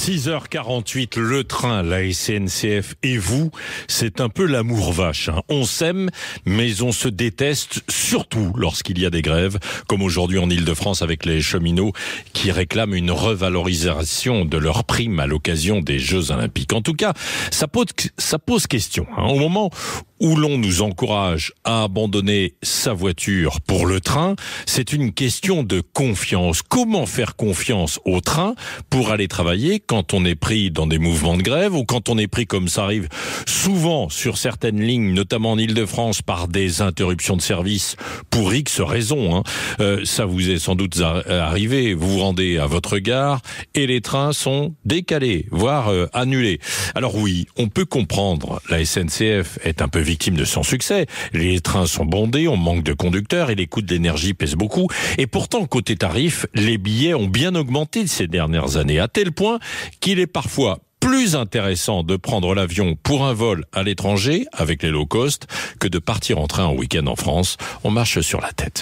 6h48, le train, la SNCF et vous, c'est un peu l'amour vache. Hein. On s'aime, mais on se déteste surtout lorsqu'il y a des grèves, comme aujourd'hui en Ile-de-France avec les cheminots qui réclament une revalorisation de leurs primes à l'occasion des Jeux Olympiques. En tout cas, ça pose, ça pose question. Hein. Au moment où l'on nous encourage à abandonner sa voiture pour le train, c'est une question de confiance. Comment faire confiance au train pour aller travailler quand on est pris dans des mouvements de grève ou quand on est pris, comme ça arrive souvent sur certaines lignes, notamment en Ile-de-France, par des interruptions de service pour X raisons. Hein. Euh, ça vous est sans doute arrivé. Vous vous rendez à votre gare et les trains sont décalés, voire euh, annulés. Alors oui, on peut comprendre, la SNCF est un peu victime de son succès. Les trains sont bondés, on manque de conducteurs et les coûts d'énergie pèsent beaucoup. Et pourtant, côté tarif, les billets ont bien augmenté ces dernières années, à tel point qu'il est parfois plus intéressant de prendre l'avion pour un vol à l'étranger avec les low cost que de partir en train au week-end en France. On marche sur la tête.